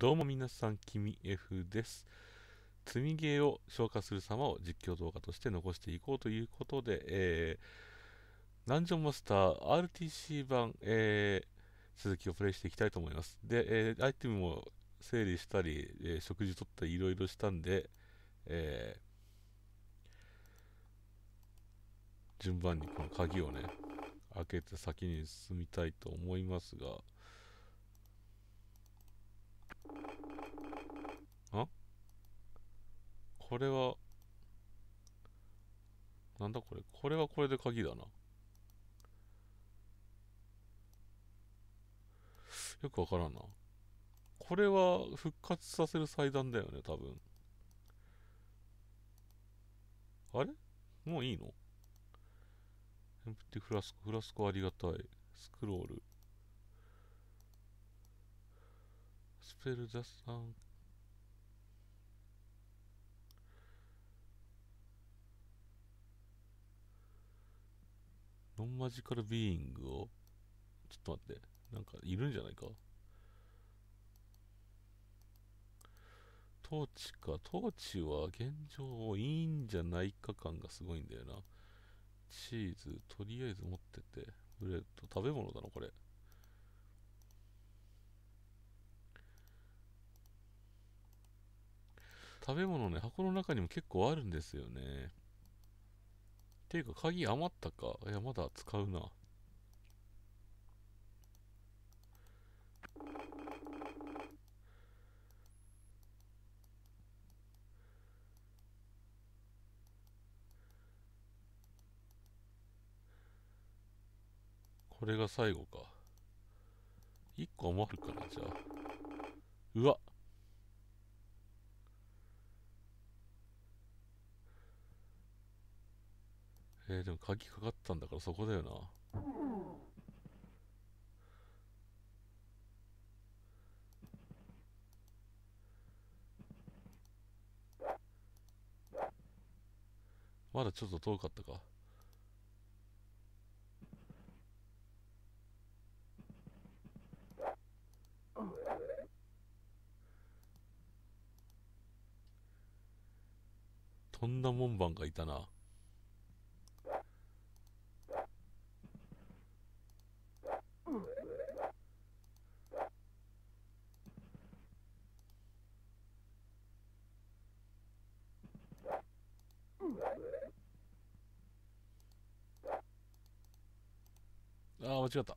どうも皆さん、君 F です。積みゲーを消化する様を実況動画として残していこうということで、えー、ダンジョンマスター RTC 版、えー、続きをプレイしていきたいと思います。で、えー、アイテムも整理したり、えー、食事取ったりいろいろしたんで、え順番にこの鍵をね、開けて先に進みたいと思いますが、あこれは、なんだこれこれはこれで鍵だな。よくわからんな。これは復活させる祭壇だよね、多分。あれもういいのエンプティフラスコ、フラスコありがたい。スクロール。spell the song. ノンマジカルビーイングを、ちょっと待って、なんかいるんじゃないか。トーチか、トーチは現状いいんじゃないか感がすごいんだよな。チーズ、とりあえず持ってて、ブレッド、食べ物だな、これ。食べ物ね、箱の中にも結構あるんですよね。っていうか、鍵余ったかいや、まだ使うな。これが最後か。1個余るかな、じゃあ。うわえー、でも鍵かかったんだからそこだよな。まだちょっと遠かったか。とんだ門番がいたな。間違った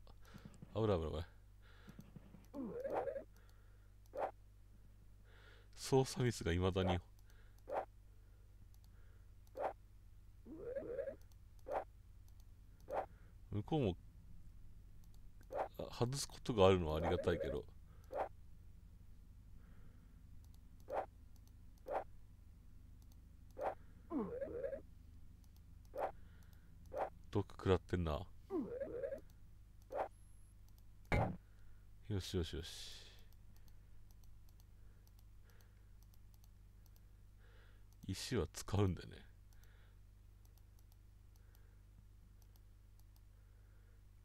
危ない危ない危ない操作ミスがいまだに向こうも外すことがあるのはありがたいけど毒食らってんなよしよしよし。石は使うんだね。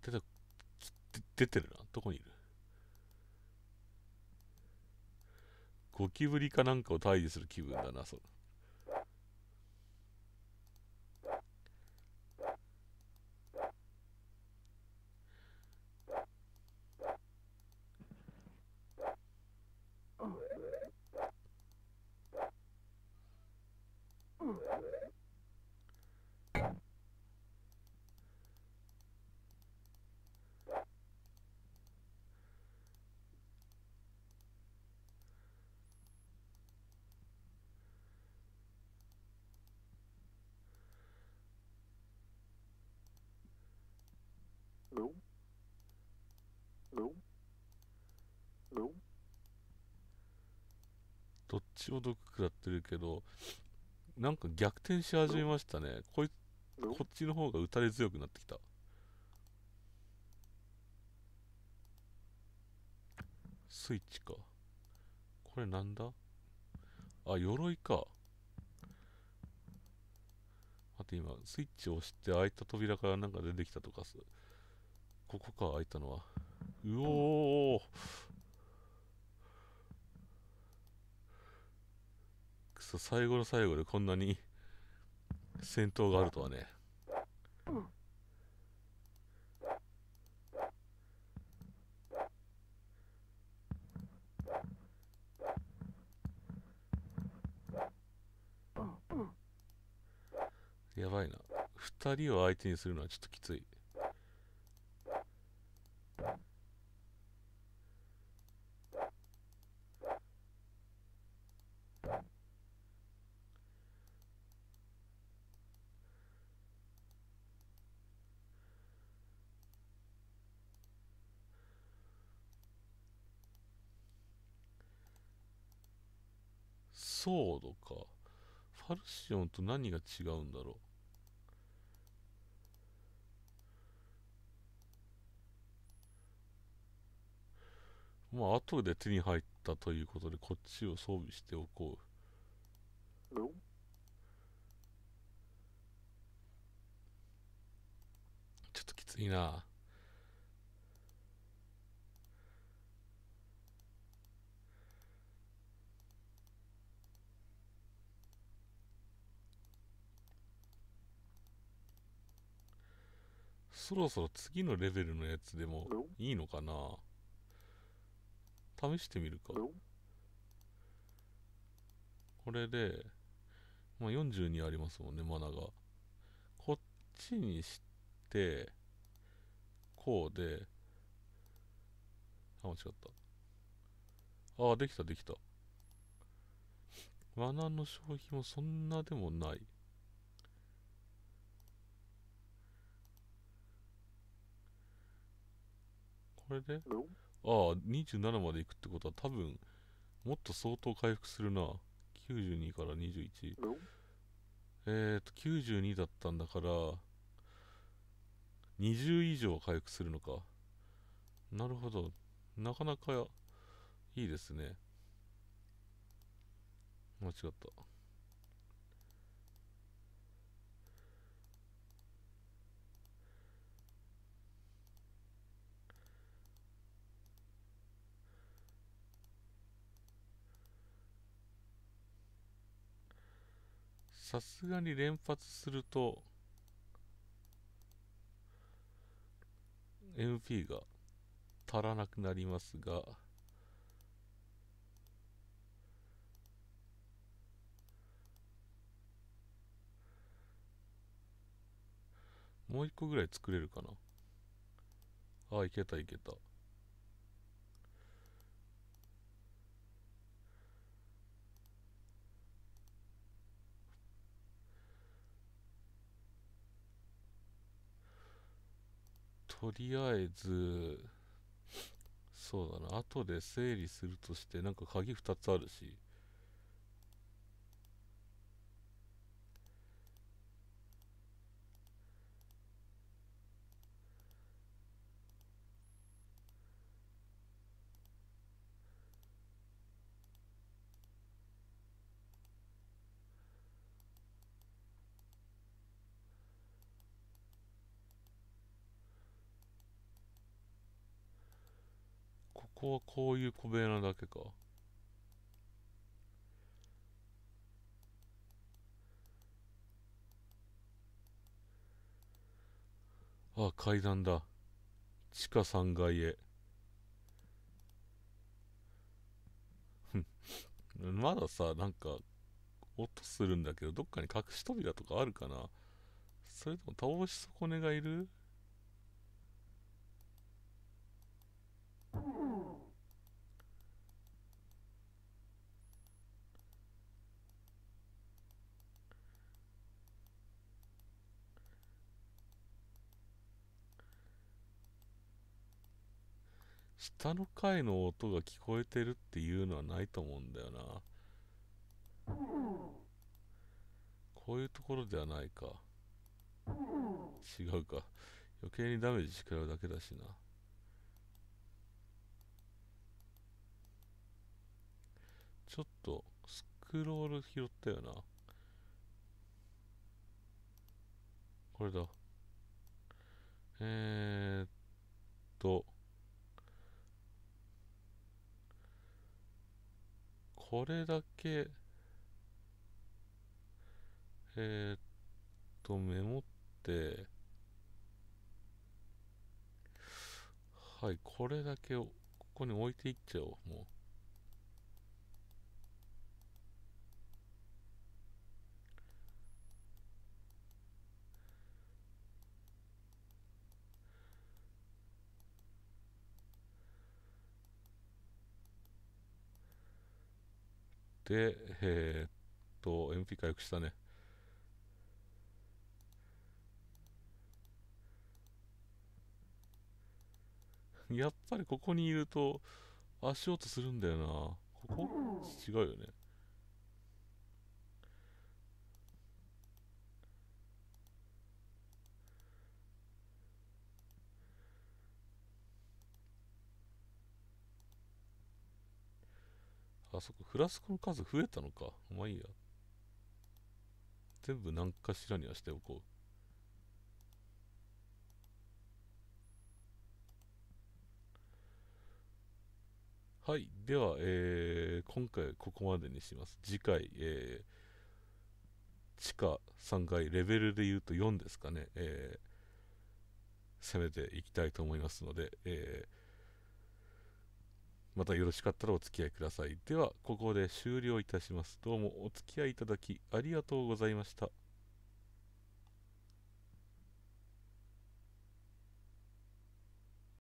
出た、出てるな。どこにいるゴキブリかなんかを退治する気分だな、その。一応毒食らってるけど、なんか逆転し始めましたね。こいこっちの方が打たれ強くなってきた。スイッチか。これなんだあ、鎧か。あと今、スイッチを押して開いた扉からなんか出てきたとかす。ここか、開いたのは。うおー最後の最後でこんなに戦闘があるとはね。やばいな。2人を相手にするのはちょっときつい。ソードか。ファルシオンと何が違うんだろう。まあ、後で手に入ったということで、こっちを装備しておこう。ちょっときついな。そろそろ次のレベルのやつでもいいのかな試してみるか。これで、まあ、42ありますもんね、マナが。こっちにして、こうで、あ、間違った。ああ、できた、できた。マナの消費もそんなでもない。これでああ27までいくってことは多分もっと相当回復するな92から21えっ、と92だったんだから20以上回復するのかなるほどなかなかいいですね間違ったさすがに連発すると MP が足らなくなりますがもう一個ぐらい作れるかなあいけたいけたとりあえず、そうだな、後で整理するとして、なんか鍵2つあるし、こはこういう小部屋だけか。あ、階段だ。地下3階へ。まださ、なんか、音するんだけど、どっかに隠し扉とかあるかなそれとも倒し損ねがいる下の階の音が聞こえてるっていうのはないと思うんだよな。こういうところではないか。違うか。余計にダメージし食らうだけだしな。ちょっと、スクロール拾ったよな。これだ。えー、っと。これだけ、えー、っと、メモって、はい、これだけをここに置いていっちゃおう、もう。で、えー、っと、MP 回復したね。やっぱりここにいると足音するんだよな。ここ違うよね。あそこフラスコの数増えたのか。まあいいや。全部何かしらにはしておこう。はい。では、えー、今回ここまでにします。次回、えー、地下3階、レベルで言うと4ですかね、えー、攻めていきたいと思いますので、えーまたよろしかったらお付き合いください。では、ここで終了いたします。どうもお付き合いいただきありがとうございました。